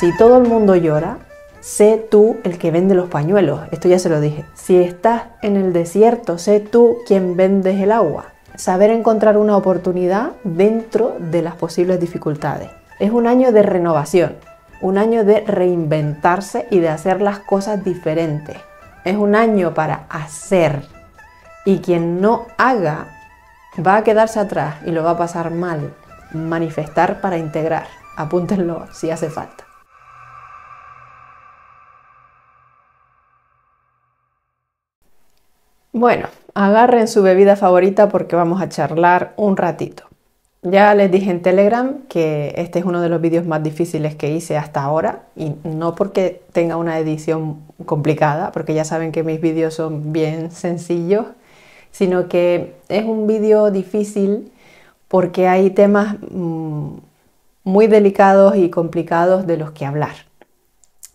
Si todo el mundo llora, sé tú el que vende los pañuelos. Esto ya se lo dije. Si estás en el desierto, sé tú quien vendes el agua. Saber encontrar una oportunidad dentro de las posibles dificultades. Es un año de renovación, un año de reinventarse y de hacer las cosas diferentes. Es un año para hacer. Y quien no haga va a quedarse atrás y lo va a pasar mal. Manifestar para integrar. Apúntenlo si hace falta. Bueno, agarren su bebida favorita porque vamos a charlar un ratito. Ya les dije en Telegram que este es uno de los vídeos más difíciles que hice hasta ahora y no porque tenga una edición complicada, porque ya saben que mis vídeos son bien sencillos, sino que es un vídeo difícil porque hay temas mm, muy delicados y complicados de los que hablar.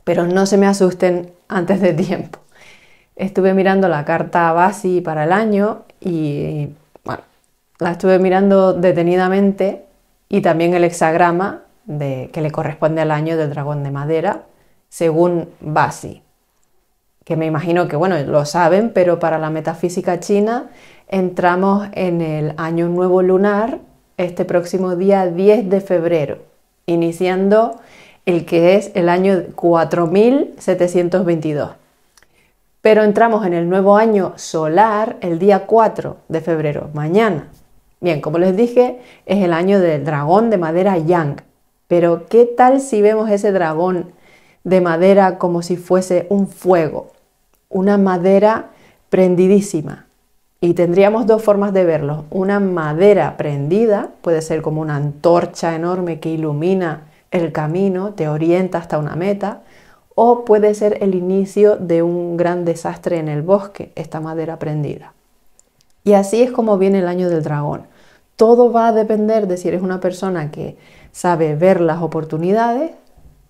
Pero no se me asusten antes de tiempo estuve mirando la carta Basi para el año y, bueno, la estuve mirando detenidamente y también el hexagrama de, que le corresponde al año del dragón de madera, según Basi. Que me imagino que, bueno, lo saben, pero para la metafísica china entramos en el año nuevo lunar este próximo día 10 de febrero, iniciando el que es el año 4722. Pero entramos en el nuevo año solar el día 4 de febrero, mañana. Bien, como les dije, es el año del dragón de madera Yang. Pero ¿qué tal si vemos ese dragón de madera como si fuese un fuego? Una madera prendidísima. Y tendríamos dos formas de verlo. Una madera prendida, puede ser como una antorcha enorme que ilumina el camino, te orienta hasta una meta, o puede ser el inicio de un gran desastre en el bosque, esta madera prendida. Y así es como viene el año del dragón. Todo va a depender de si eres una persona que sabe ver las oportunidades,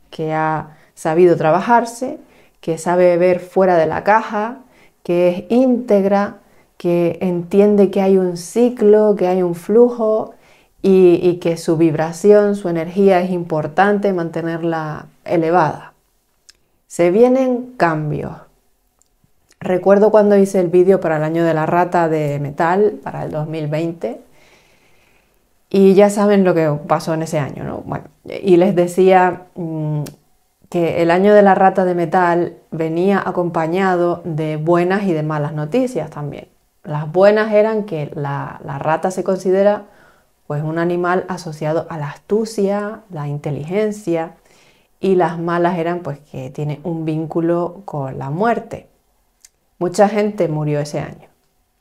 que ha sabido trabajarse, que sabe ver fuera de la caja, que es íntegra, que entiende que hay un ciclo, que hay un flujo y, y que su vibración, su energía es importante mantenerla elevada. Se vienen cambios. Recuerdo cuando hice el vídeo para el año de la rata de metal, para el 2020, y ya saben lo que pasó en ese año, ¿no? y les decía mm, que el año de la rata de metal venía acompañado de buenas y de malas noticias también. Las buenas eran que la, la rata se considera pues un animal asociado a la astucia, la inteligencia, y las malas eran pues que tiene un vínculo con la muerte. Mucha gente murió ese año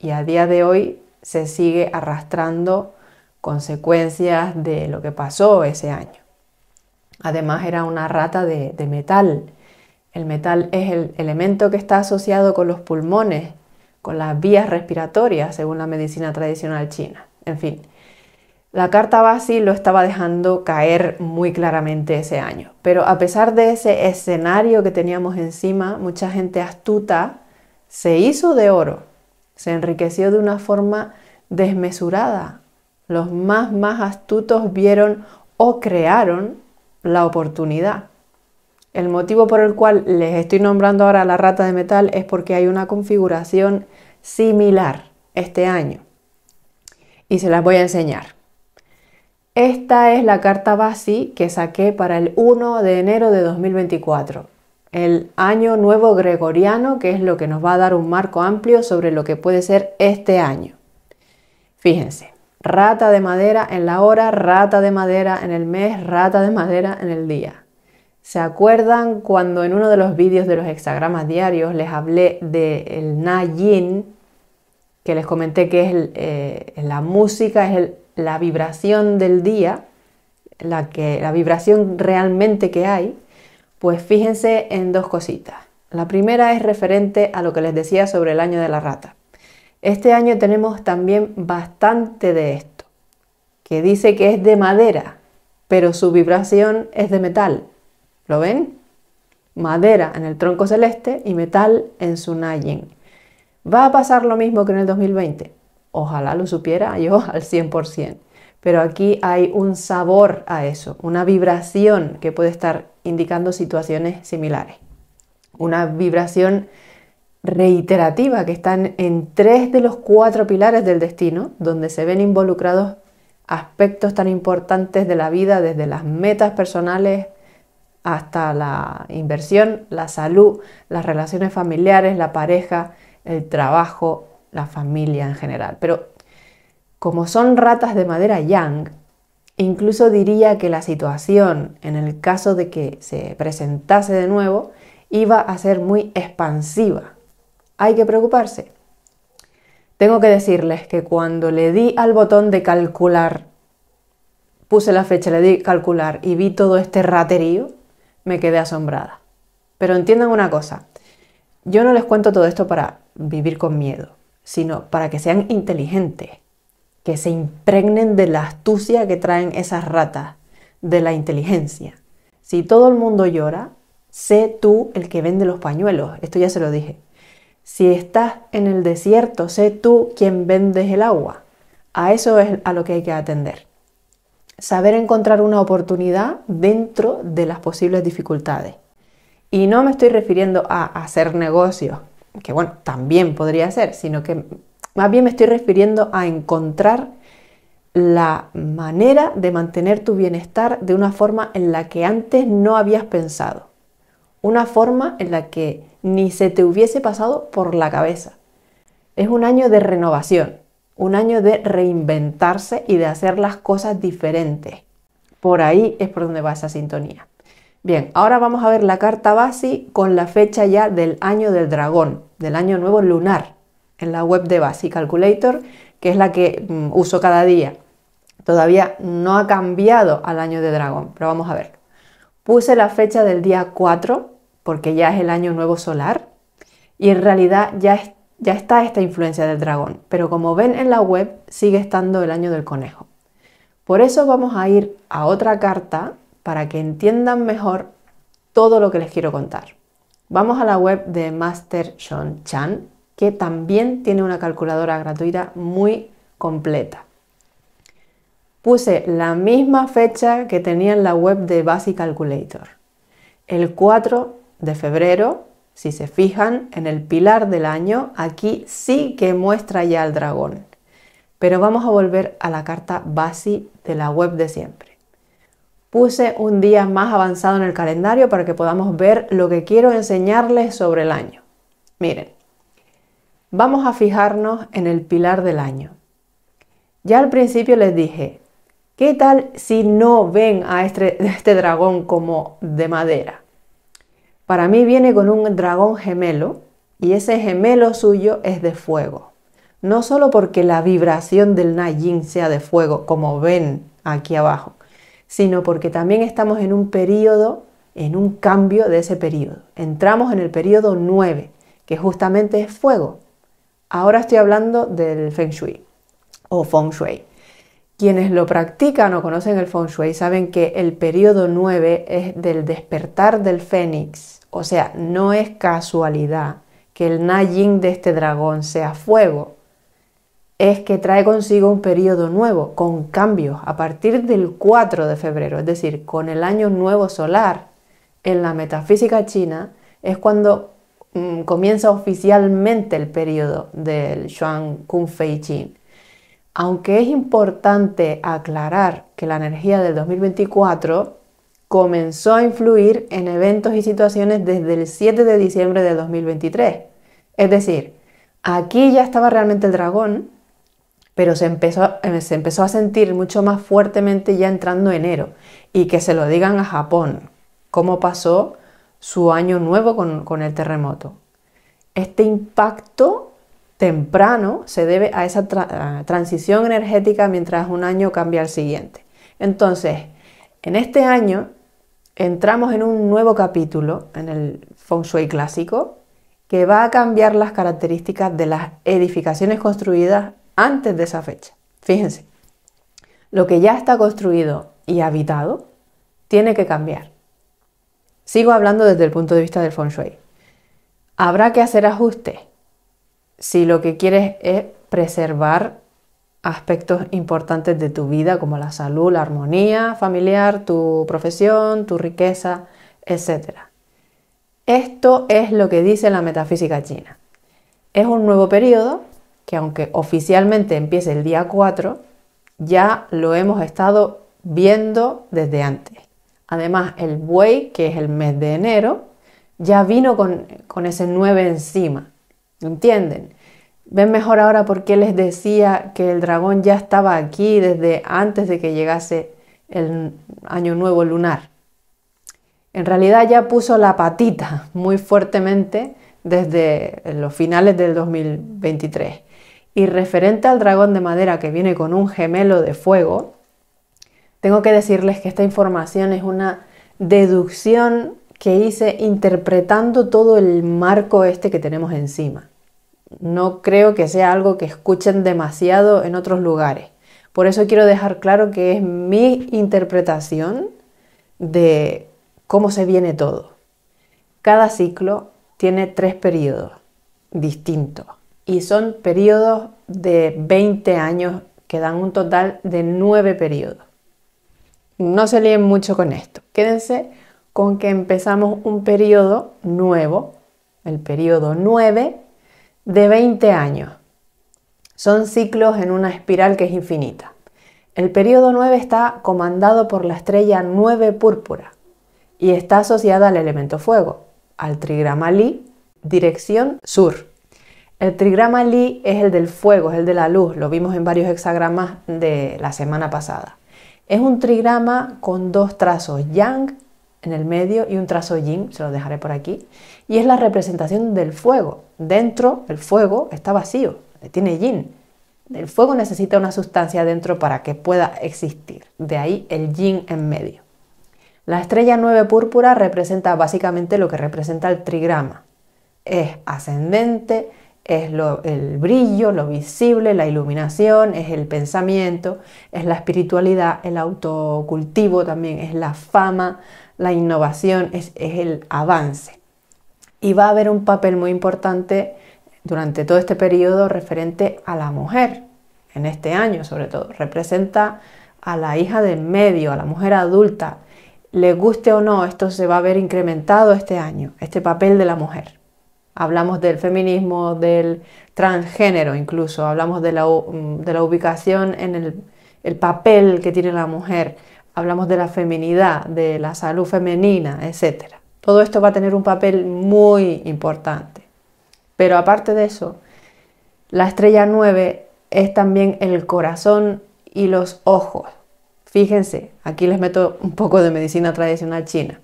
y a día de hoy se sigue arrastrando consecuencias de lo que pasó ese año. Además era una rata de, metal. El metal es el elemento que está asociado con los pulmones, con las vías respiratorias, según la medicina tradicional china. En fin, la carta Basi lo estaba dejando caer muy claramente ese año. Pero a pesar de ese escenario que teníamos encima, mucha gente astuta se hizo de oro, se enriqueció de una forma desmesurada. Los más, más astutos vieron o crearon la oportunidad. El motivo por el cual les estoy nombrando ahora la rata de metal es porque hay una configuración similar este año. Y se las voy a enseñar. Esta es la carta Basi que saqué para el 1 de enero de 2024, el año nuevo gregoriano, que es lo que nos va a dar un marco amplio sobre lo que puede ser este año. Fíjense, rata de madera en la hora, rata de madera en el mes, rata de madera en el día. ¿Se acuerdan cuando en uno de los vídeos de los hexagramas diarios les hablé del NAYIN, que les comenté que es eh, la música, es el la vibración del día, la, que, la vibración realmente que hay, pues fíjense en dos cositas. La primera es referente a lo que les decía sobre el año de la rata. Este año tenemos también bastante de esto, que dice que es de madera, pero su vibración es de metal. ¿Lo ven? Madera en el tronco celeste y metal en su nayin. Va a pasar lo mismo que en el 2020. Ojalá lo supiera yo al 100%. Pero aquí hay un sabor a eso, una vibración que puede estar indicando situaciones similares. Una vibración reiterativa que están en tres de los cuatro pilares del destino, donde se ven involucrados aspectos tan importantes de la vida, desde las metas personales hasta la inversión, la salud, las relaciones familiares, la pareja, el trabajo, la familia en general. Pero como son ratas de madera yang, incluso diría que la situación, en el caso de que se presentase de nuevo, iba a ser muy expansiva. Hay que preocuparse. Tengo que decirles que cuando le di al botón de calcular, puse la fecha, le di calcular y vi todo este raterío, me quedé asombrada. Pero entiendan una cosa, yo no les cuento todo esto para vivir con miedo sino para que sean inteligentes, que se impregnen de la astucia que traen esas ratas, de la inteligencia. Si todo el mundo llora, sé tú el que vende los pañuelos, esto ya se lo dije. Si estás en el desierto, sé tú quien vendes el agua. A eso es a lo que hay que atender. Saber encontrar una oportunidad dentro de las posibles dificultades. Y no me estoy refiriendo a hacer negocios, que bueno, también podría ser, sino que más bien me estoy refiriendo a encontrar la manera de mantener tu bienestar de una forma en la que antes no habías pensado, una forma en la que ni se te hubiese pasado por la cabeza. Es un año de renovación, un año de reinventarse y de hacer las cosas diferentes. Por ahí es por donde va esa sintonía. Bien, ahora vamos a ver la carta Basi con la fecha ya del año del dragón, del año nuevo lunar, en la web de Basi Calculator, que es la que mm, uso cada día. Todavía no ha cambiado al año de dragón, pero vamos a ver. Puse la fecha del día 4, porque ya es el año nuevo solar, y en realidad ya, ya está esta influencia del dragón, pero como ven en la web, sigue estando el año del conejo. Por eso vamos a ir a otra carta para que entiendan mejor todo lo que les quiero contar. Vamos a la web de Master Sean Chan, que también tiene una calculadora gratuita muy completa. Puse la misma fecha que tenía en la web de Basic Calculator. El 4 de febrero, si se fijan, en el pilar del año, aquí sí que muestra ya el dragón. Pero vamos a volver a la carta BASI de la web de siempre puse un día más avanzado en el calendario para que podamos ver lo que quiero enseñarles sobre el año. Miren, vamos a fijarnos en el pilar del año. Ya al principio les dije, ¿qué tal si no ven a este, este dragón como de madera? Para mí viene con un dragón gemelo y ese gemelo suyo es de fuego. No solo porque la vibración del Nayin sea de fuego, como ven aquí abajo, sino porque también estamos en un periodo, en un cambio de ese periodo. Entramos en el periodo 9, que justamente es fuego. Ahora estoy hablando del Feng Shui o Feng Shui. Quienes lo practican o conocen el Feng Shui saben que el periodo 9 es del despertar del Fénix, o sea, no es casualidad que el Najing de este dragón sea fuego es que trae consigo un periodo nuevo, con cambios, a partir del 4 de febrero, es decir, con el año nuevo solar. En la metafísica china es cuando mm, comienza oficialmente el periodo del Xuan Kung Fei Jin, Aunque es importante aclarar que la energía del 2024 comenzó a influir en eventos y situaciones desde el 7 de diciembre de 2023. Es decir, aquí ya estaba realmente el dragón, pero se empezó, eh, se empezó a sentir mucho más fuertemente ya entrando enero y que se lo digan a Japón, cómo pasó su año nuevo con, el terremoto. Este impacto temprano se debe a esa transición energética mientras un año cambia al siguiente. Entonces, en este año entramos en un nuevo capítulo en el feng shui clásico que va a cambiar las características de las edificaciones construidas antes de esa fecha. Fíjense, lo que ya está construido y habitado tiene que cambiar. Sigo hablando desde el punto de vista del feng shui. Habrá que hacer ajustes si lo que quieres es preservar aspectos importantes de tu vida como la salud, la armonía familiar, tu profesión, tu riqueza, etc. Esto es lo que dice la metafísica china. Es un nuevo periodo que aunque oficialmente empiece el día 4, ya lo hemos estado viendo desde antes. Además, el buey, que es el mes de enero, ya vino con, ese 9 encima. ¿Entienden? Ven mejor ahora por qué les decía que el dragón ya estaba aquí desde antes de que llegase el año nuevo lunar. En realidad ya puso la patita muy fuertemente desde los finales del 2023. Y referente al dragón de madera que viene con un gemelo de fuego, tengo que decirles que esta información es una deducción que hice interpretando todo el marco este que tenemos encima. No creo que sea algo que escuchen demasiado en otros lugares. Por eso quiero dejar claro que es mi interpretación de cómo se viene todo. Cada ciclo tiene tres periodos distintos y son periodos de 20 años que dan un total de 9 periodos. No se líen mucho con esto. Quédense con que empezamos un periodo nuevo, el periodo 9, de 20 años. Son ciclos en una espiral que es infinita. El periodo 9 está comandado por la estrella 9 púrpura y está asociada al elemento fuego, al trigrama Li, dirección sur. El trigrama Li es el del fuego, es el de la luz, lo vimos en varios hexagramas de la semana pasada. Es un trigrama con dos trazos, yang en el medio y un trazo yin, se lo dejaré por aquí, y es la representación del fuego. Dentro el fuego está vacío, tiene yin. El fuego necesita una sustancia dentro para que pueda existir, de ahí el yin en medio. La estrella 9 púrpura representa básicamente lo que representa el trigrama. Es ascendente, es el brillo, lo visible, la iluminación, es el pensamiento, es la espiritualidad, el autocultivo también, es la fama, la innovación, es, es el avance. Y va a haber un papel muy importante durante todo este periodo referente a la mujer, en este año sobre todo. Representa a la hija del medio, a la mujer adulta. Le guste o no, esto se va a ver incrementado este año, este papel de la mujer. Hablamos del feminismo, del transgénero incluso, hablamos mm, de la, ubicación en el, el, papel que tiene la mujer, hablamos de la feminidad, de la salud femenina, etc. Todo esto va a tener un papel muy importante. Pero aparte de eso, la estrella 9 es también el corazón y los ojos. Fíjense, aquí les meto un poco de medicina tradicional china.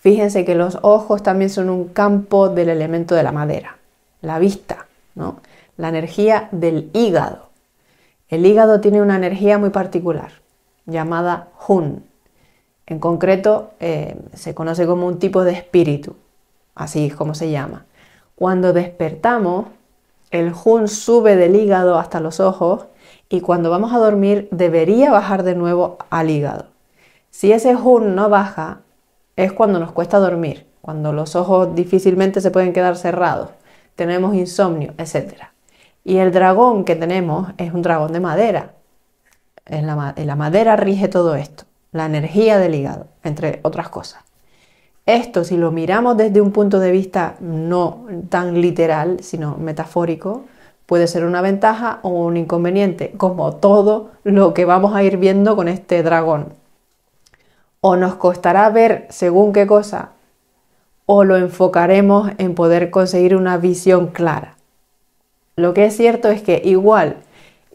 Fíjense que los ojos también son un campo del elemento de la madera, la vista, ¿no? la energía del hígado. El hígado tiene una energía muy particular, llamada Hun. En concreto, eh, se conoce como un tipo de espíritu, así es como se llama. Cuando despertamos, el Hun sube del hígado hasta los ojos y cuando vamos a dormir debería bajar de nuevo al hígado. Si ese Hun no baja, es cuando nos cuesta dormir, cuando los ojos difícilmente se pueden quedar cerrados, tenemos insomnio, etc. Y el dragón que tenemos es un dragón de madera. En la, en la madera rige todo esto, la energía del hígado, entre otras cosas. Esto, si lo miramos desde un punto de vista no tan literal, sino metafórico, puede ser una ventaja o un inconveniente, como todo lo que vamos a ir viendo con este dragón o nos costará ver según qué cosa, o lo enfocaremos en poder conseguir una visión clara. Lo que es cierto es que igual,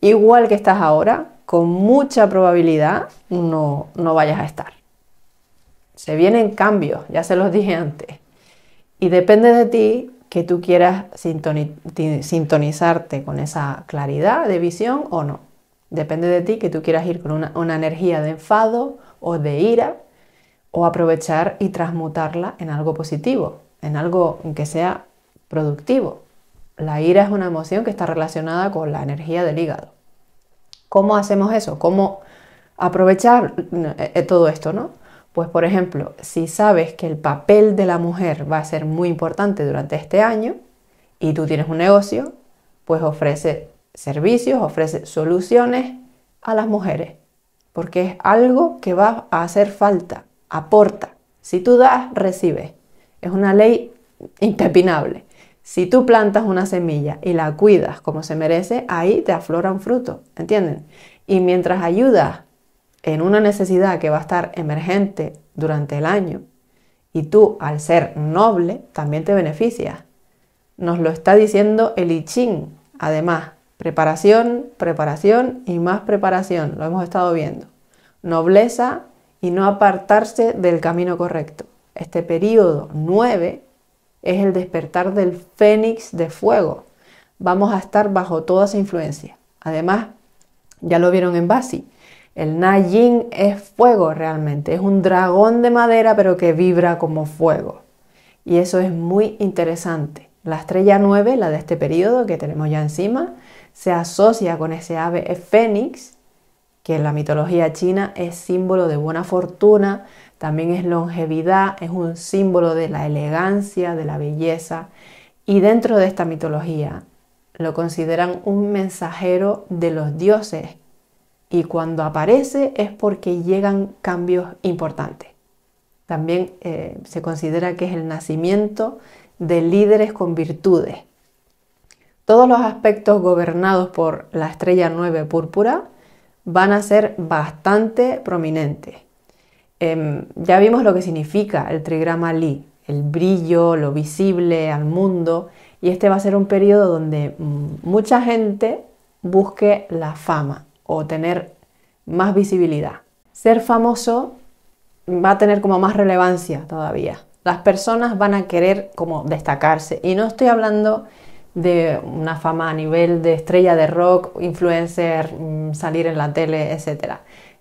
igual que estás ahora, con mucha probabilidad no, no vayas a estar. Se vienen cambios, ya se los dije antes. Y depende de ti que tú quieras sintonizarte con esa claridad de visión o no. Depende de ti que tú quieras ir con una, una energía de enfado o de ira o aprovechar y transmutarla en algo positivo, en algo que sea productivo. La ira es una emoción que está relacionada con la energía del hígado. ¿Cómo hacemos eso? ¿Cómo aprovechar eh, eh, todo esto, no? Pues por ejemplo, si sabes que el papel de la mujer va a ser muy importante durante este año y tú tienes un negocio, pues ofrece servicios, ofrece soluciones a las mujeres porque es algo que va a hacer falta, aporta. Si tú das, recibes. Es una ley impepinable. Si tú plantas una semilla y la cuidas como se merece, ahí te aflora un fruto, ¿entienden? Y mientras ayudas en una necesidad que va a estar emergente durante el año, y tú al ser noble también te beneficias. Nos lo está diciendo el I Ching, además, Preparación, preparación y más preparación, lo hemos estado viendo. Nobleza y no apartarse del camino correcto. Este periodo 9 es el despertar del fénix de fuego. Vamos a estar bajo toda su influencia. Además, ya lo vieron en Basi, el Najin es fuego realmente, es un dragón de madera pero que vibra como fuego. Y eso es muy interesante. La estrella 9, la de este periodo que tenemos ya encima, se asocia con ese ave fénix, que en la mitología china es símbolo de buena fortuna, también es longevidad, es un símbolo de la elegancia, de la belleza. Y dentro de esta mitología lo consideran un mensajero de los dioses. Y cuando aparece es porque llegan cambios importantes. También eh, se considera que es el nacimiento de líderes con virtudes todos los aspectos gobernados por la estrella 9 púrpura van a ser bastante prominentes. Em, ya vimos lo que significa el trigrama Li, el brillo, lo visible al mundo, y este va a ser un periodo donde mucha gente busque la fama o tener más visibilidad. Ser famoso va a tener como más relevancia todavía. Las personas van a querer como destacarse. Y no estoy hablando de una fama a nivel de estrella de rock, influencer, mm, salir en la tele, etc.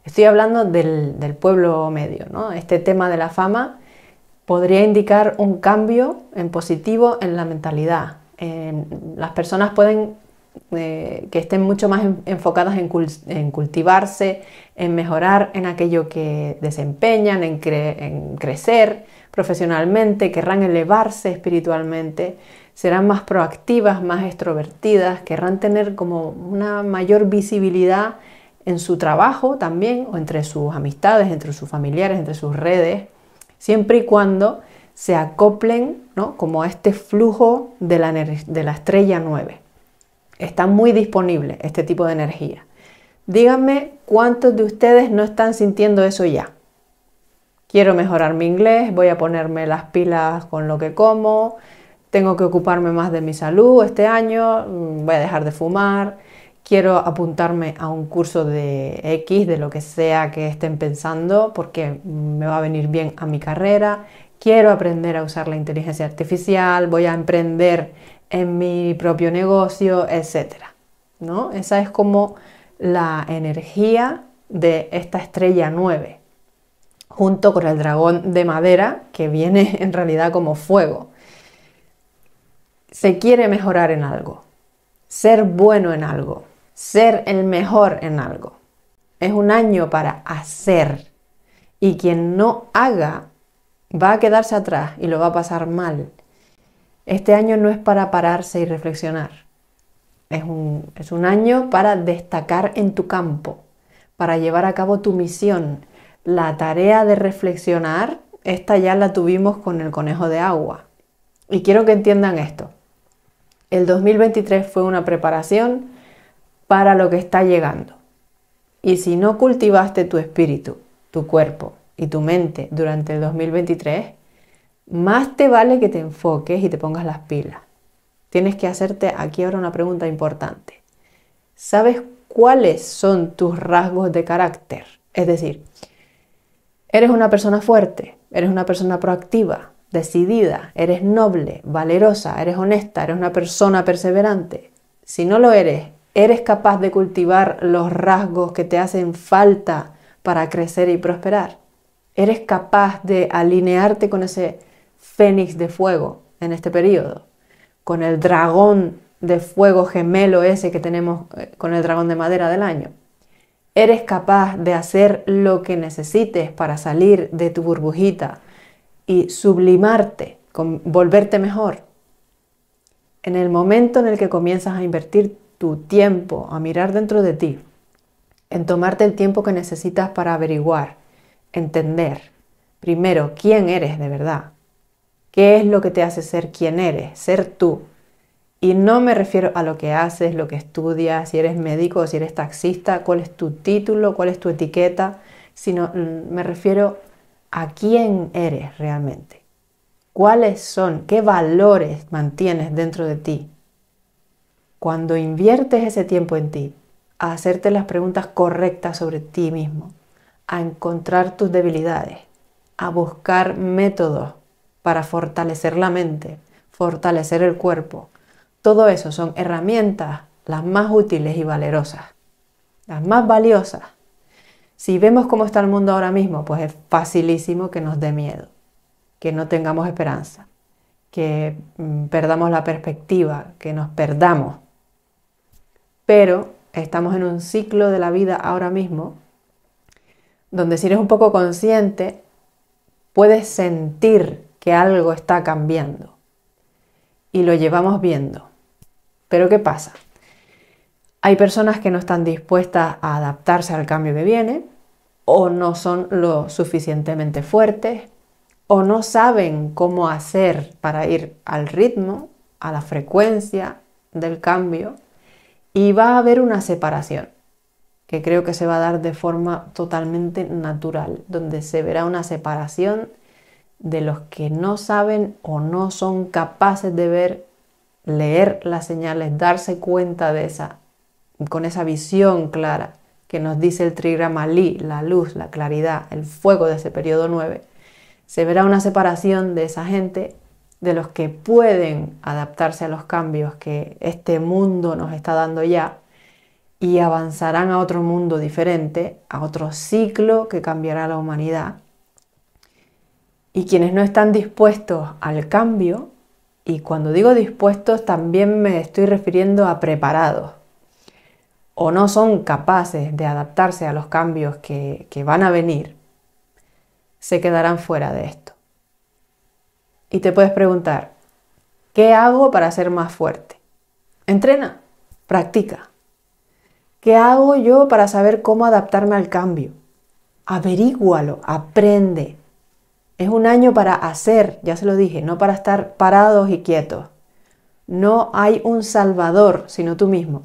Estoy hablando del, pueblo medio, ¿no? Este tema de la fama podría indicar un cambio en positivo en la mentalidad. las personas pueden eh, que estén mucho más enfocadas en, cultivarse, en mejorar en aquello que desempeñan, en, en crecer profesionalmente, querrán elevarse espiritualmente serán más proactivas, más extrovertidas, querrán tener como una mayor visibilidad en su trabajo también, o entre sus amistades, entre sus familiares, entre sus redes, siempre y cuando se acoplen como a este flujo de la, de la estrella 9. Está muy disponible este tipo de energía. Díganme cuántos de ustedes no están sintiendo eso ya. Quiero mejorar mi inglés, voy a ponerme las pilas con lo que como, tengo que ocuparme más de mi salud este año, mm, voy a dejar de fumar, quiero apuntarme a un curso de X, de lo que sea que estén pensando, porque me va a venir bien a mi carrera, quiero aprender a usar la inteligencia artificial, voy a emprender en mi propio negocio, etc. ¿no? Esa es como la energía de esta estrella 9, junto con el dragón de madera, que viene en realidad como fuego se quiere mejorar en algo, ser bueno en algo, ser el mejor en algo. Es un año para hacer. Y quien no haga va a quedarse atrás y lo va a pasar mal. Este año no es para pararse y reflexionar. Es un, es un año para destacar en tu campo, para llevar a cabo tu misión. La tarea de reflexionar, esta ya la tuvimos con el conejo de agua. Y quiero que entiendan esto. El 2023 fue una preparación para lo que está llegando. Y si no cultivaste tu espíritu, tu cuerpo y tu mente durante el 2023, más te vale que te enfoques y te pongas las pilas. Tienes que hacerte aquí ahora una pregunta importante. ¿Sabes cuáles son tus rasgos de carácter? Es decir, ¿eres una persona fuerte? ¿Eres una persona proactiva? decidida, eres noble, valerosa, eres honesta, eres una persona perseverante. Si no lo eres, eres capaz de cultivar los rasgos que te hacen falta para crecer y prosperar. Eres capaz de alinearte con ese fénix de fuego en este periodo, con el dragón de fuego gemelo ese que tenemos eh, con el dragón de madera del año. Eres capaz de hacer lo que necesites para salir de tu burbujita, y sublimarte, con, volverte mejor. En el momento en el que comienzas a invertir tu tiempo, a mirar dentro de ti, en tomarte el tiempo que necesitas para averiguar, entender, primero, quién eres de verdad, qué es lo que te hace ser quien eres, ser tú. Y no me refiero a lo que haces, lo que estudias, si eres médico, si eres taxista, cuál es tu título, cuál es tu etiqueta, sino mm, me refiero a quién eres realmente, cuáles son, qué valores mantienes dentro de ti. Cuando inviertes ese tiempo en ti, a hacerte las preguntas correctas sobre ti mismo, a encontrar tus debilidades, a buscar métodos para fortalecer la mente, fortalecer el cuerpo. Todo eso son herramientas las más útiles y valerosas, las más valiosas si vemos cómo está el mundo ahora mismo, pues es facilísimo que nos dé miedo, que no tengamos esperanza, que mm, perdamos la perspectiva, que nos perdamos. Pero estamos en un ciclo de la vida ahora mismo donde si eres un poco consciente, puedes sentir que algo está cambiando. Y lo llevamos viendo. Pero ¿qué pasa? Hay personas que no están dispuestas a adaptarse al cambio que viene, o no son lo suficientemente fuertes o no saben cómo hacer para ir al ritmo, a la frecuencia del cambio y va a haber una separación que creo que se va a dar de forma totalmente natural, donde se verá una separación de los que no saben o no son capaces de ver, leer las señales, darse cuenta de esa, con esa visión clara que nos dice el trigrama Li, la luz, la claridad, el fuego de ese periodo 9, se verá una separación de esa gente, de los que pueden adaptarse a los cambios que este mundo nos está dando ya, y avanzarán a otro mundo diferente, a otro ciclo que cambiará la humanidad. Y quienes no están dispuestos al cambio, y cuando digo dispuestos también me estoy refiriendo a preparados, o no son capaces de adaptarse a los cambios que, van a venir, se quedarán fuera de esto. Y te puedes preguntar, ¿qué hago para ser más fuerte? Entrena, practica. ¿Qué hago yo para saber cómo adaptarme al cambio? Averígualo, aprende. Es un año para hacer, ya se lo dije, no para estar parados y quietos. No hay un salvador sino tú mismo.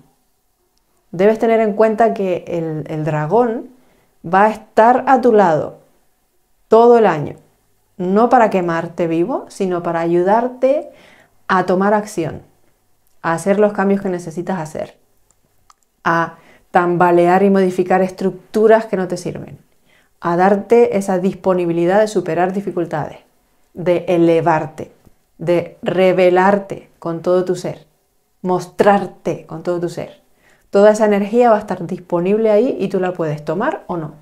Debes tener en cuenta que el, dragón va a estar a tu lado todo el año, no para quemarte vivo, sino para ayudarte a tomar acción, a hacer los cambios que necesitas hacer, a tambalear y modificar estructuras que no te sirven, a darte esa disponibilidad de superar dificultades, de elevarte, de revelarte con todo tu ser, mostrarte con todo tu ser. Toda esa energía va a estar disponible ahí y tú la puedes tomar o no.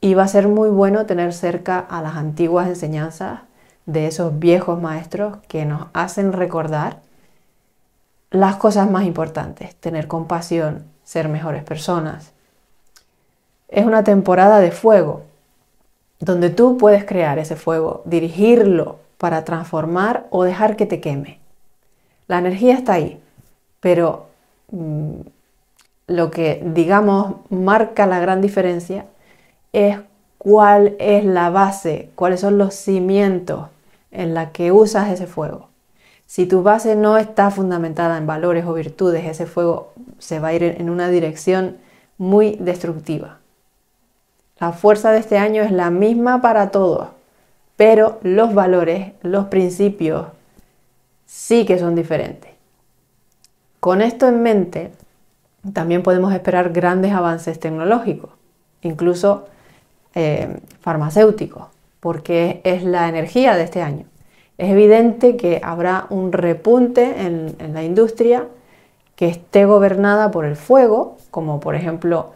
Y va a ser muy bueno tener cerca a las antiguas enseñanzas de esos viejos maestros que nos hacen recordar las cosas más importantes, tener compasión, ser mejores personas. Es una temporada de fuego, donde tú puedes crear ese fuego, dirigirlo para transformar o dejar que te queme. La energía está ahí, pero Mm, lo que digamos marca la gran diferencia es cuál es la base, cuáles son los cimientos en la que usas ese fuego. Si tu base no está fundamentada en valores o virtudes, ese fuego se va a ir en una dirección muy destructiva. La fuerza de este año es la misma para todos, pero los valores, los principios, sí que son diferentes. Con esto en mente, también podemos esperar grandes avances tecnológicos, incluso eh, farmacéuticos, porque es la energía de este año. Es evidente que habrá un repunte en, en la industria que esté gobernada por el fuego, como por ejemplo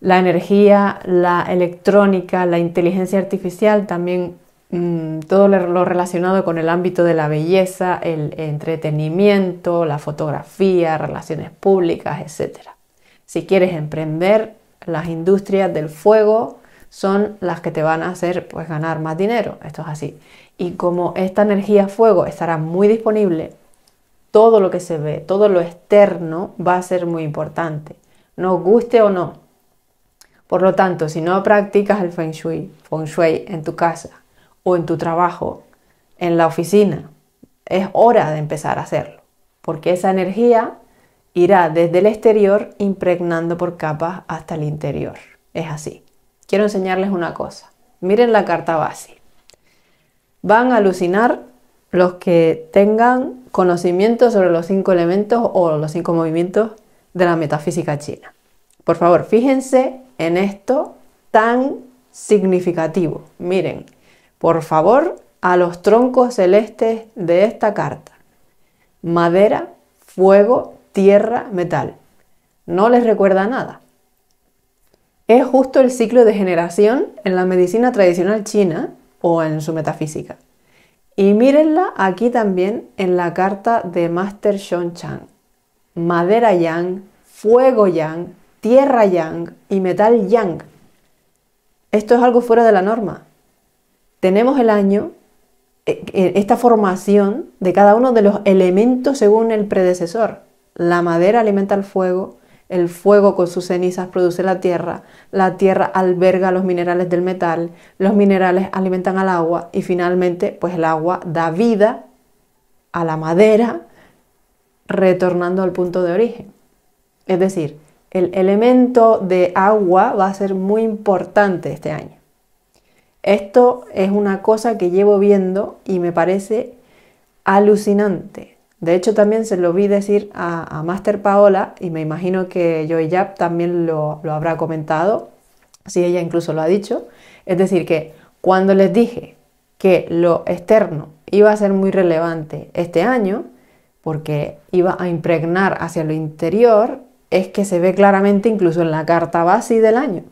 la energía, la electrónica, la inteligencia artificial, también Mm, todo lo relacionado con el ámbito de la belleza, el entretenimiento, la fotografía, relaciones públicas, etc. Si quieres emprender, las industrias del fuego son las que te van a hacer pues, ganar más dinero, esto es así. Y como esta energía fuego estará muy disponible, todo lo que se ve, todo lo externo va a ser muy importante, nos guste o no. Por lo tanto, si no practicas el feng shui, feng shui en tu casa o en tu trabajo, en la oficina. Es hora de empezar a hacerlo, porque esa energía irá desde el exterior impregnando por capas hasta el interior. Es así. Quiero enseñarles una cosa. Miren la carta base. Van a alucinar los que tengan conocimiento sobre los cinco elementos o los cinco movimientos de la metafísica china. Por favor, fíjense en esto tan significativo. Miren, por favor, a los troncos celestes de esta carta. Madera, fuego, tierra, metal. No les recuerda nada. Es justo el ciclo de generación en la medicina tradicional china o en su metafísica. Y mírenla aquí también en la carta de Master Shon Chang. Madera yang, fuego yang, tierra yang y metal yang. Esto es algo fuera de la norma, tenemos el año, e, e, esta formación de cada uno de los elementos según el predecesor. La madera alimenta el fuego, el fuego con sus cenizas produce la tierra, la tierra alberga los minerales del metal, los minerales alimentan al agua y finalmente pues el agua da vida a la madera retornando al punto de origen. Es decir, el elemento de agua va a ser muy importante este año. Esto es una cosa que llevo viendo y me parece alucinante. De hecho, también se lo vi decir a, Master Paola y me imagino que Joy Yap también lo, lo habrá comentado, si ella incluso lo ha dicho. Es decir, que cuando les dije que lo externo iba a ser muy relevante este año, porque iba a impregnar hacia lo interior, es que se ve claramente incluso en la carta base del año.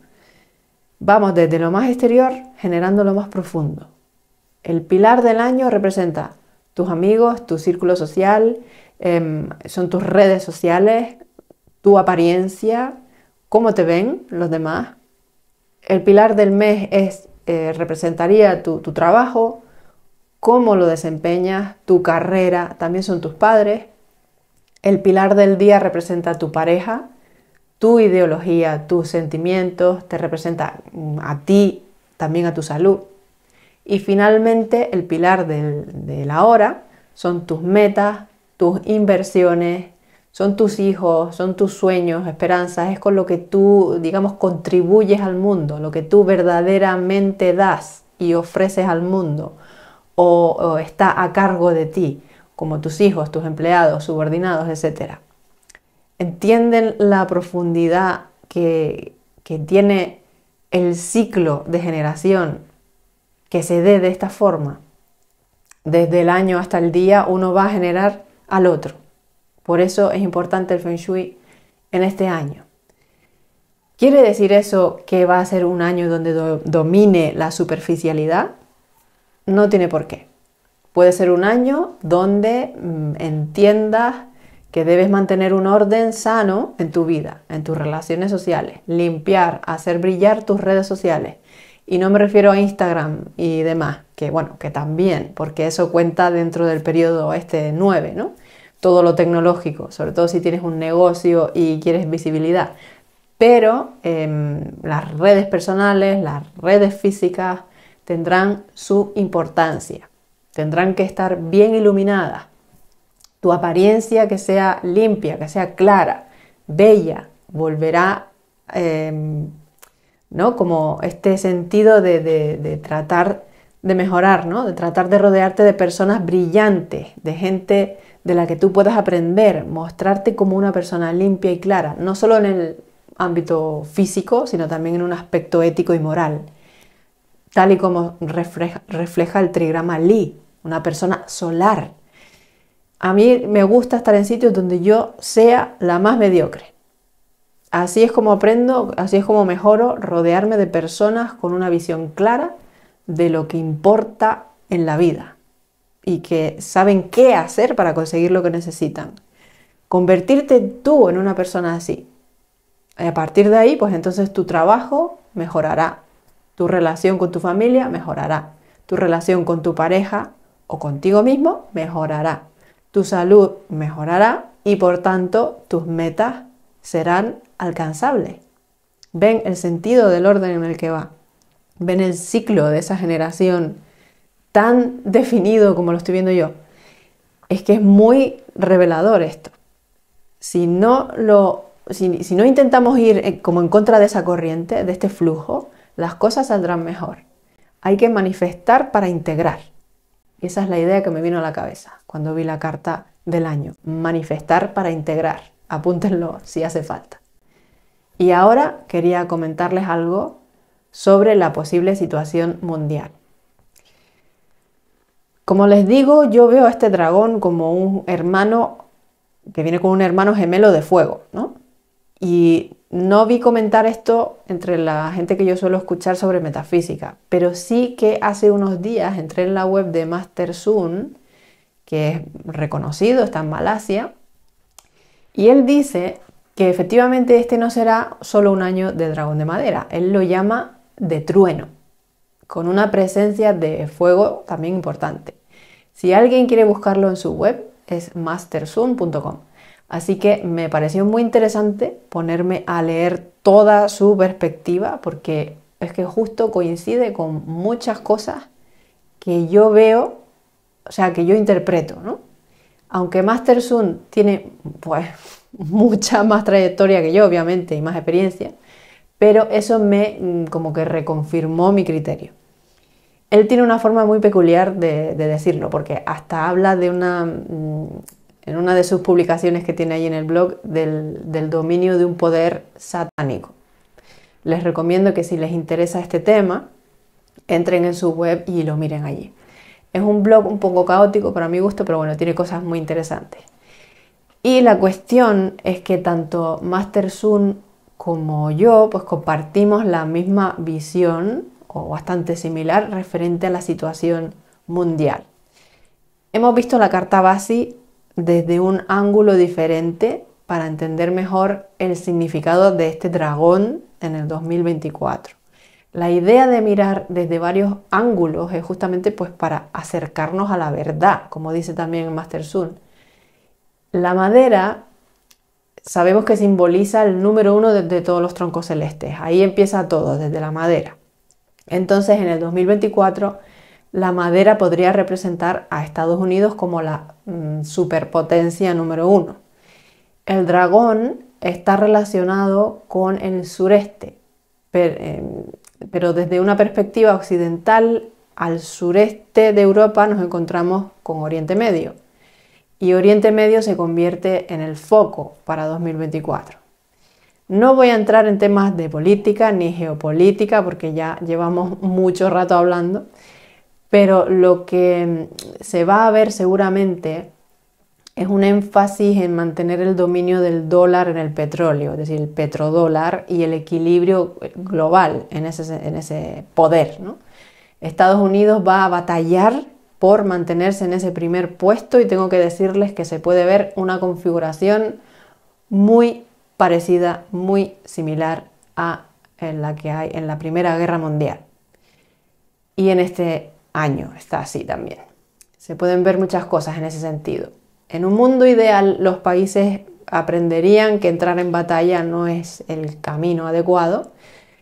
Vamos desde lo más exterior generando lo más profundo. El pilar del año representa tus amigos, tu círculo social, em, son tus redes sociales, tu apariencia, cómo te ven los demás. El pilar del mes es, eh, representaría tu trabajo, cómo lo desempeñas, tu carrera, también son tus padres. El pilar del día representa tu pareja, tu ideología, tus sentimientos, te representa mm, a ti, también a tu salud. Y finalmente, el pilar del, ahora son tus metas, tus inversiones, son tus hijos, son tus sueños, esperanzas, es con lo que tú, digamos, contribuyes al mundo, lo que tú verdaderamente das y ofreces al mundo o, o está a cargo de ti, como tus hijos, tus empleados, subordinados, etcétera entienden la profundidad que, tiene el ciclo de generación que se dé de esta forma, desde el año hasta el día uno va a generar al otro. Por eso es importante el Feng Shui en este año. ¿Quiere decir eso que va a ser un año donde domine la superficialidad? No tiene por qué. Puede ser un año donde mm, entiendas que debes mantener un orden sano en tu vida, en tus relaciones sociales, limpiar, hacer brillar tus redes sociales. Y no me refiero a Instagram y demás, que bueno, que también, porque eso cuenta dentro del periodo este 9, ¿no? Todo lo tecnológico, sobre todo si tienes un negocio y quieres visibilidad. Pero em, las redes personales, las redes físicas tendrán su importancia, tendrán que estar bien iluminadas tu apariencia que sea limpia, que sea clara, bella, volverá, em, ¿no? Como este sentido de, tratar de mejorar, ¿no? De tratar de rodearte de personas brillantes, de gente de la que tú puedas aprender, mostrarte como una persona limpia y clara, no solo en el ámbito físico, sino también en un aspecto ético y moral, tal y como refleja, refleja el trigrama Li, una persona solar, a mí me gusta estar en sitios donde yo sea la más mediocre. Así es como aprendo, así es como mejoro rodearme de personas con una visión clara de lo que importa en la vida y que saben qué hacer para conseguir lo que necesitan. Convertirte tú en una persona así. Y a partir de ahí, pues entonces tu trabajo mejorará, tu relación con tu familia mejorará, tu relación con tu pareja o contigo mismo mejorará tu salud mejorará y por tanto tus metas serán alcanzables. Ven el sentido del orden en el que va. Ven el ciclo de esa generación tan definido como lo estoy viendo yo. Es que es muy revelador esto. Si no, lo, no intentamos ir eh, como en contra de esa corriente, de este flujo, las cosas saldrán mejor. Hay que manifestar para integrar. Y esa es la idea que me vino a la cabeza cuando vi la carta del año. Manifestar para integrar. Apúntenlo si hace falta. Y ahora quería comentarles algo sobre la posible situación mundial. Como les digo, yo veo a este dragón como un hermano que viene con un hermano gemelo de fuego, ¿no? Y no vi comentar esto entre la gente que yo suelo escuchar sobre metafísica, pero sí que hace unos días entré en la web de Master Sun, que es reconocido, está en Malasia, y él dice que efectivamente este no será solo un año de dragón de madera, él lo llama de trueno, con una presencia de fuego también importante. Si alguien quiere buscarlo en su web, es mastersun.com Así que me pareció muy interesante ponerme a leer toda su perspectiva porque es que justo coincide con muchas cosas que yo veo, o sea, que yo interpreto, ¿no? Aunque Master Sun tiene pues mucha más trayectoria que yo, obviamente, y más experiencia, pero eso me mm, como que reconfirmó mi criterio. Él tiene una forma muy peculiar de, de decirlo, porque hasta habla de una mm, en una de sus publicaciones que tiene ahí en el blog, del, dominio de un poder satánico. Les recomiendo que si les interesa este tema, entren en su web y lo miren allí. Es un blog un poco caótico para mi gusto, pero bueno, tiene cosas muy interesantes. Y la cuestión es que tanto Master Sun como yo, pues compartimos la misma visión o bastante similar referente a la situación mundial. Hemos visto la carta base desde un ángulo diferente para entender mejor el significado de este dragón en el 2024. La idea de mirar desde varios ángulos es justamente pues para acercarnos a la verdad, como dice también Master Sun. La madera sabemos que simboliza el número uno de todos los troncos celestes. Ahí empieza todo, desde la madera. Entonces en el 2024 la madera podría representar a Estados Unidos como la mm, superpotencia número uno. El dragón está relacionado con el sureste, em, pero desde una perspectiva occidental, al sureste de Europa nos encontramos con Oriente Medio. Y Oriente Medio se convierte en el foco para 2024. No voy a entrar en temas de política ni geopolítica porque ya llevamos mucho rato hablando, pero lo que mm, se va a ver seguramente es un énfasis en mantener el dominio del dólar en el petróleo, es decir, el petrodólar y el equilibrio eh, global en ese, en ese poder. Estados Unidos va a batallar por mantenerse en ese primer puesto y tengo que decirles que se puede ver una configuración muy parecida, muy similar a la que hay en la Primera Guerra Mundial. Y en este año está así también. Se pueden ver muchas cosas en ese sentido. En un mundo ideal, los países aprenderían que entrar en batalla no es el camino adecuado,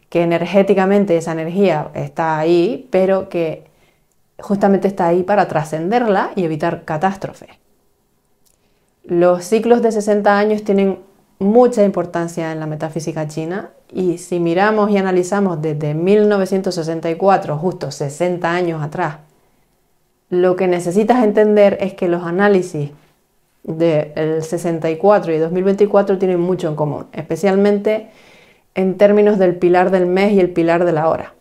que energéticamente esa energía está ahí, pero que justamente está ahí para trascenderla y evitar catástrofes. Los ciclos de 60 años tienen mucha importancia en la metafísica china y si miramos y analizamos desde 1964, justo 60 años atrás, lo que necesitas entender es que los análisis del 64 y 2024 tienen mucho en común, especialmente en términos del pilar del mes y el pilar de la hora.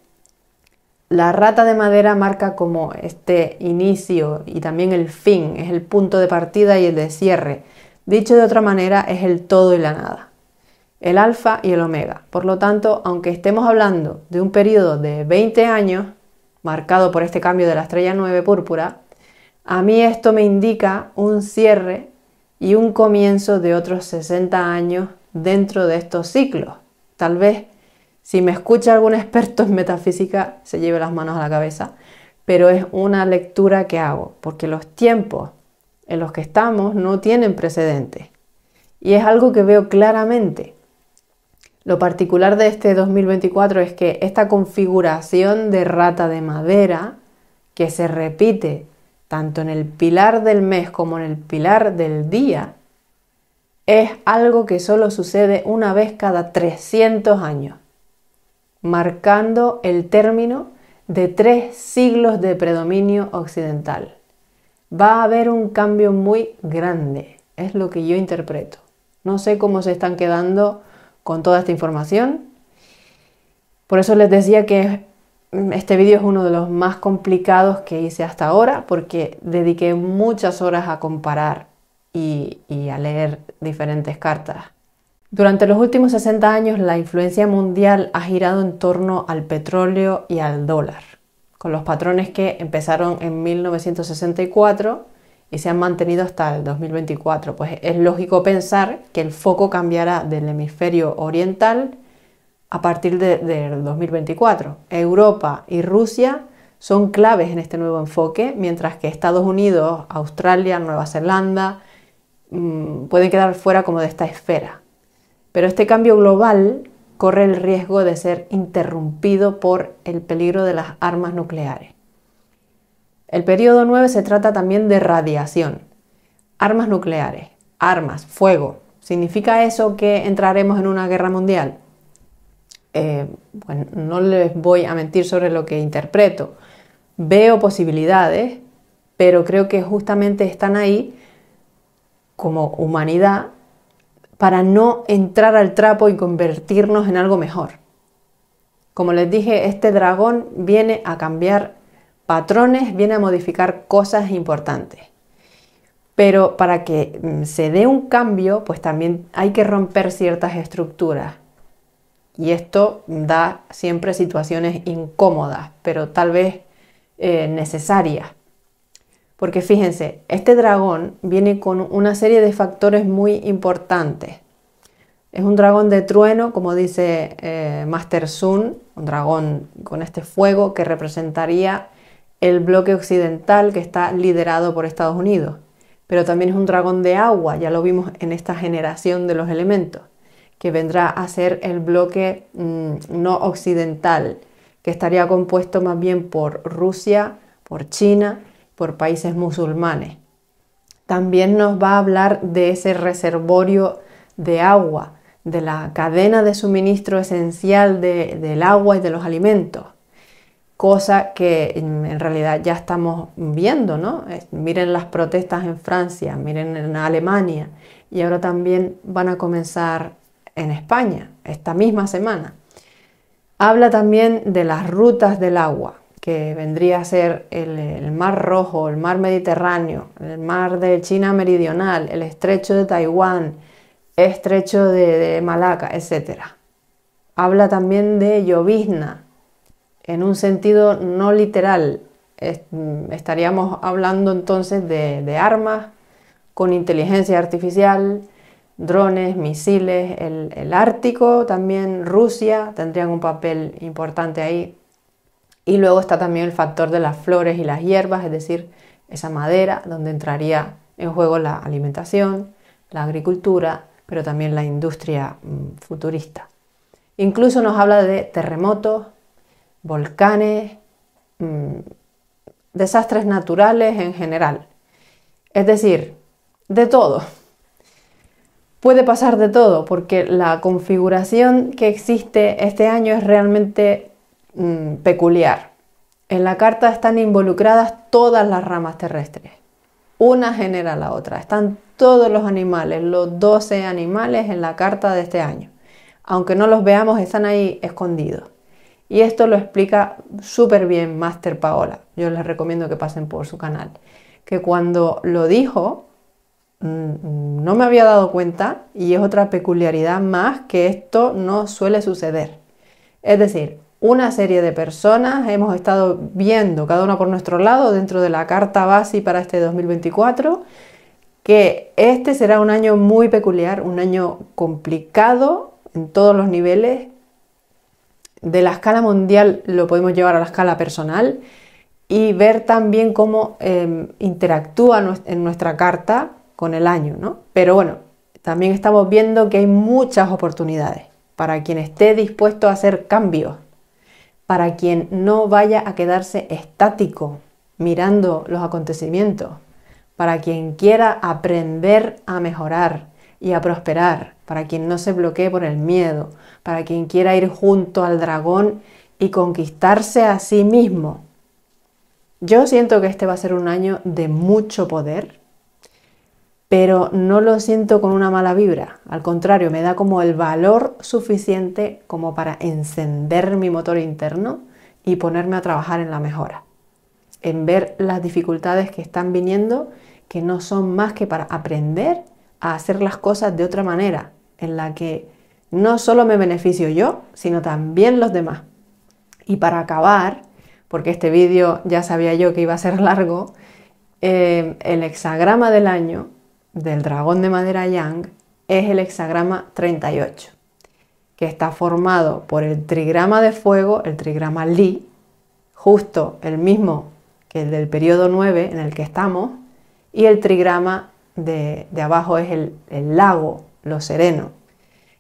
La rata de madera marca como este inicio y también el fin, es el punto de partida y el de cierre. Dicho de otra manera, es el todo y la nada el alfa y el omega. Por lo tanto, aunque estemos hablando de un periodo de 20 años, marcado por este cambio de la estrella 9 púrpura, a mí esto me indica un cierre y un comienzo de otros 60 años dentro de estos ciclos. Tal vez si me escucha algún experto en metafísica se lleve las manos a la cabeza, pero es una lectura que hago, porque los tiempos en los que estamos no tienen precedentes. Y es algo que veo claramente. Lo particular de este 2024 es que esta configuración de rata de madera, que se repite tanto en el pilar del mes como en el pilar del día, es algo que solo sucede una vez cada 300 años, marcando el término de tres siglos de predominio occidental. Va a haber un cambio muy grande, es lo que yo interpreto. No sé cómo se están quedando con toda esta información. Por eso les decía que mm, este vídeo es uno de los más complicados que hice hasta ahora porque dediqué muchas horas a comparar y, a leer diferentes cartas. Durante los últimos 60 años la influencia mundial ha girado en torno al petróleo y al dólar, con los patrones que empezaron en 1964 y se han mantenido hasta el 2024. Pues es lógico pensar que el foco cambiará del hemisferio oriental a partir del 2024. Europa y Rusia son claves en este nuevo enfoque, mientras que Estados Unidos, Australia, Nueva Zelanda mm, pueden quedar fuera como de esta esfera. Pero este cambio global corre el riesgo de ser interrumpido por el peligro de las armas nucleares. El periodo 9 se trata también de radiación. Armas nucleares, armas, fuego. ¿Significa eso que entraremos en una guerra mundial? Eh, bueno, no les voy a mentir sobre lo que interpreto. Veo posibilidades, pero creo que justamente están ahí como humanidad para no entrar al trapo y convertirnos en algo mejor. Como les dije, este dragón viene a cambiar patrones viene a modificar cosas importantes. Pero para que mm, se dé un cambio, pues también hay que romper ciertas estructuras. Y esto da siempre situaciones incómodas, pero tal vez eh, necesarias. Porque fíjense, este dragón viene con una serie de factores muy importantes. Es un dragón de trueno, como dice eh, Master Sun, un dragón con este fuego que representaría el bloque occidental que está liderado por Estados Unidos. Pero también es un dragón de agua, ya lo vimos en esta generación de los elementos, que vendrá a ser el bloque mm, no occidental, que estaría compuesto más bien por Rusia, por China, por países musulmanes. También nos va a hablar de ese reservorio de agua, de la cadena de suministro esencial del agua y de los alimentos cosa que en realidad ya estamos viendo, ¿no? Miren las protestas en Francia, miren en Alemania y ahora también van a comenzar en España esta misma semana. Habla también de las rutas del agua, que vendría a ser el, Mar Rojo, el Mar Mediterráneo, el Mar de China Meridional, el Estrecho de Taiwán, Estrecho de, Malaca, etc. Habla también de llovizna, en un sentido no literal. Mm, estaríamos hablando entonces de, armas con inteligencia artificial, drones, misiles, el, el, Ártico, también Rusia tendrían un papel importante ahí. Y luego está también el factor de las flores y las hierbas, es decir, esa madera donde entraría en juego la alimentación, la agricultura, pero también la industria mm, futurista. Incluso nos habla de terremotos, volcanes, mm, desastres naturales en general. Es decir, de todo. Puede pasar de todo porque la configuración que existe este año es realmente mm, peculiar. En la carta están involucradas todas las ramas terrestres. Una genera la otra. Están todos los animales, los 12 animales en la carta de este año. Aunque no los veamos, están ahí escondidos. Y esto lo explica súper bien Master Paola. Yo les recomiendo que pasen por su canal. Que cuando lo dijo, mm, no me había dado cuenta y es otra peculiaridad más que esto no suele suceder. Es decir, una serie de personas hemos estado viendo, cada una por nuestro lado, dentro de la carta base para este 2024, que este será un año muy peculiar, un año complicado en todos los niveles, de la escala mundial lo podemos llevar a la escala personal y ver también cómo em, interactúa en nuestra carta con el año, ¿no? Pero bueno, también estamos viendo que hay muchas oportunidades para quien esté dispuesto a hacer cambios, para quien no vaya a quedarse estático mirando los acontecimientos, para quien quiera aprender a mejorar, y a prosperar, para quien no se bloquee por el miedo, para quien quiera ir junto al dragón y conquistarse a sí mismo. Yo siento que este va a ser un año de mucho poder, pero no lo siento con una mala vibra, al contrario, me da como el valor suficiente como para encender mi motor interno y ponerme a trabajar en la mejora, en ver las dificultades que están viniendo, que no son más que para aprender hacer las cosas de otra manera, en la que no solo me beneficio yo, sino también los demás. Y para acabar, porque este vídeo ya sabía yo que iba a ser largo, eh, el hexagrama del año del dragón de madera Yang es el hexagrama 38, que está formado por el trigrama de fuego, el trigrama Li, justo el mismo que el del periodo 9 en el que estamos, y el trigrama de, abajo es el, lago, lo sereno.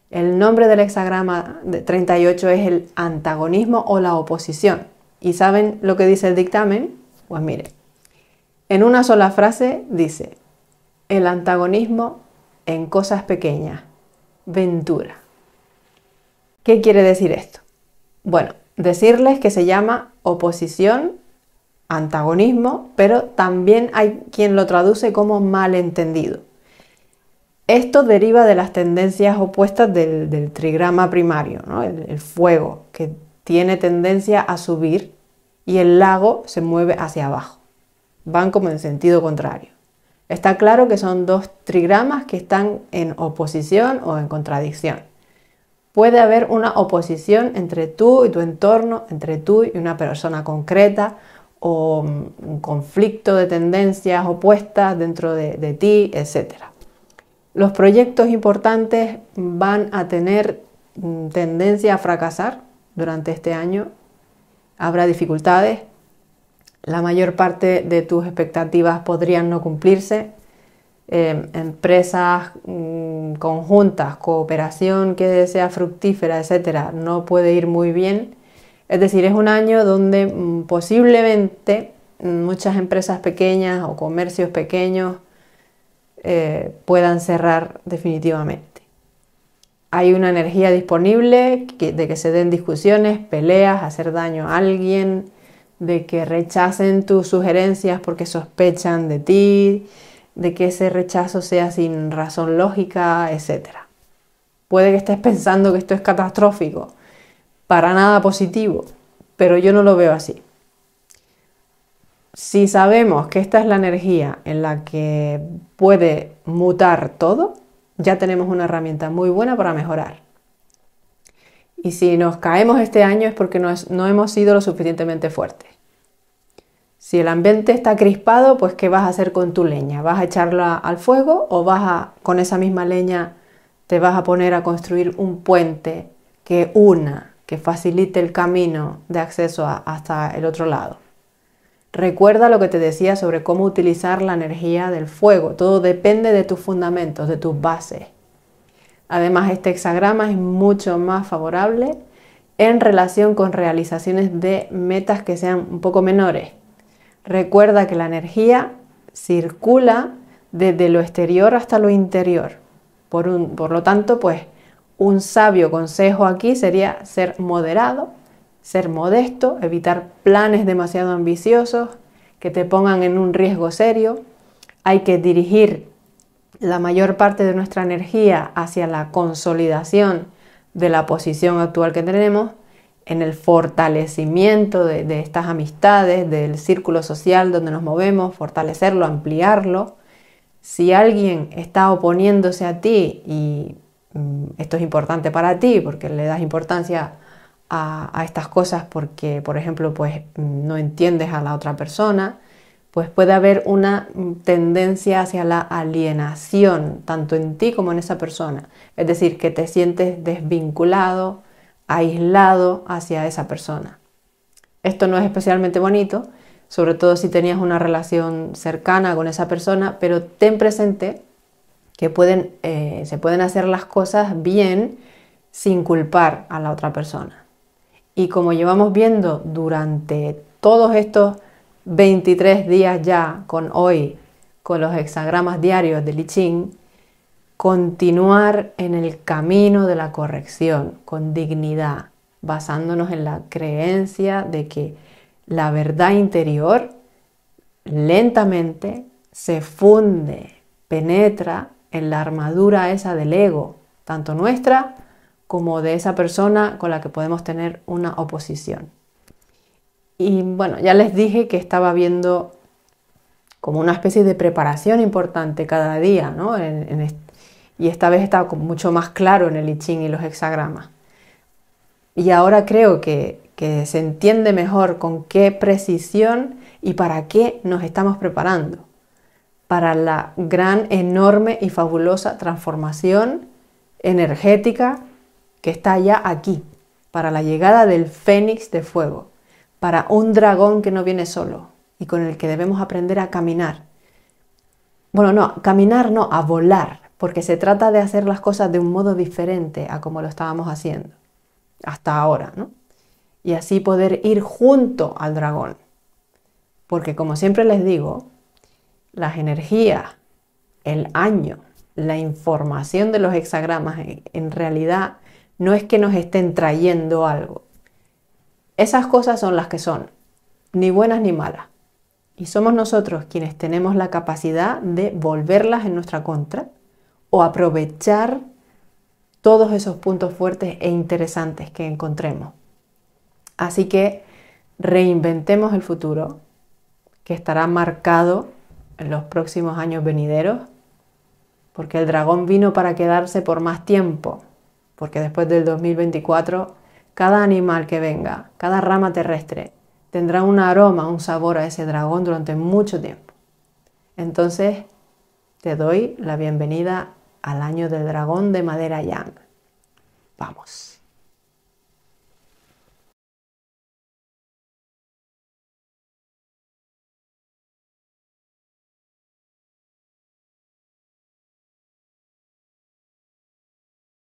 El nombre del hexagrama de 38 es el antagonismo o la oposición. ¿Y saben lo que dice el dictamen? Pues mire, en una sola frase dice, el antagonismo en cosas pequeñas, ventura. ¿Qué quiere decir esto? Bueno, decirles que se llama oposición antagonismo, pero también hay quien lo traduce como malentendido. Esto deriva de las tendencias opuestas del, trigrama primario, el fuego, que tiene tendencia a subir y el lago se mueve hacia abajo. Van como en sentido contrario. Está claro que son dos trigramas que están en oposición o en contradicción. Puede haber una oposición entre tú y tu entorno, entre tú y una persona concreta, o un conflicto de tendencias opuestas dentro de, ti, etc. Los proyectos importantes van a tener mm, tendencia a fracasar durante este año. Habrá dificultades. La mayor parte de tus expectativas podrían no cumplirse. Em, empresas mm, conjuntas, cooperación que sea fructífera, etcétera, no puede ir muy bien es decir, es un año donde mm, posiblemente mm, muchas empresas pequeñas o comercios pequeños eh, puedan cerrar definitivamente. Hay una energía disponible de que se den discusiones, peleas, hacer daño a alguien, de que rechacen tus sugerencias porque sospechan de ti, de que ese rechazo sea sin razón lógica, etc. Puede que estés pensando que esto es catastrófico, para nada positivo, pero yo no lo veo así. Si sabemos que esta es la energía en la que puede mutar todo, ya tenemos una herramienta muy buena para mejorar. Y si nos caemos este año es porque no, hemos sido lo suficientemente fuertes. Si el ambiente está crispado, pues ¿qué vas a hacer con tu leña? ¿Vas a echarla al fuego o vas a, con esa misma leña, te vas a poner a construir un puente que una que facilite el camino de acceso hasta el otro lado. Recuerda lo que te decía sobre cómo utilizar la energía del fuego. Todo depende de tus fundamentos, de tus bases. Además, este hexagrama es mucho más favorable en relación con realizaciones de metas que sean un poco menores. Recuerda que la energía circula desde lo exterior hasta lo interior. Por, por lo tanto, pues un sabio consejo aquí sería ser moderado, ser modesto, evitar planes demasiado ambiciosos que te pongan en un riesgo serio. Hay que dirigir la mayor parte de nuestra energía hacia la consolidación de la posición actual que tenemos, en el fortalecimiento de, estas amistades, del círculo social donde nos movemos, fortalecerlo, ampliarlo. Si alguien está oponiéndose a ti y Mm, esto es importante para ti, porque le das importancia a, estas cosas porque, por ejemplo, pues mm, no entiendes a la otra persona, pues puede haber una mm, tendencia hacia la alienación, tanto en ti como en esa persona. Es decir, que te sientes desvinculado, aislado hacia esa persona. Esto no es especialmente bonito, sobre todo si tenías una relación cercana con esa persona, pero ten presente que pueden, eh, se pueden hacer las cosas bien sin culpar a la otra persona. Y como llevamos viendo durante todos estos 23 días ya con hoy, con los hexagramas diarios de Li Ching, continuar en el camino de la corrección con dignidad, basándonos en la creencia de que la verdad interior lentamente se funde, penetra en la armadura esa del ego, tanto nuestra como de esa persona con la que podemos tener una oposición. Y bueno, ya les dije que estaba viendo como una especie de preparación importante cada día, ¿no? y esta vez estaba mucho más claro en el I Ching y los hexagramas. Y ahora creo que se entiende mejor con qué precisión y para qué nos estamos preparando para la gran, enorme y fabulosa transformación energética que está ya aquí, para la llegada del fénix de fuego, para un dragón que no viene solo y con el que debemos aprender a caminar. Bueno, no, caminar no, a volar, porque se trata de hacer las cosas de un modo diferente a como lo estábamos haciendo hasta ahora, ¿no? Y así poder ir junto al dragón. Porque como siempre les digo, las energías, el año, la información de los hexagramas en realidad no es que nos estén trayendo algo. Esas cosas son las que son, ni buenas ni malas. Y somos nosotros quienes tenemos la capacidad de volverlas en nuestra contra o aprovechar todos esos puntos fuertes e interesantes que encontremos. Así que reinventemos el futuro, que estará marcado en los próximos años venideros, porque el dragón vino para quedarse por más tiempo, porque después del 2024 cada animal que venga, cada rama terrestre, tendrá un aroma, un sabor a ese dragón durante mucho tiempo. Entonces, te doy la bienvenida al año del dragón de madera yang. Vamos.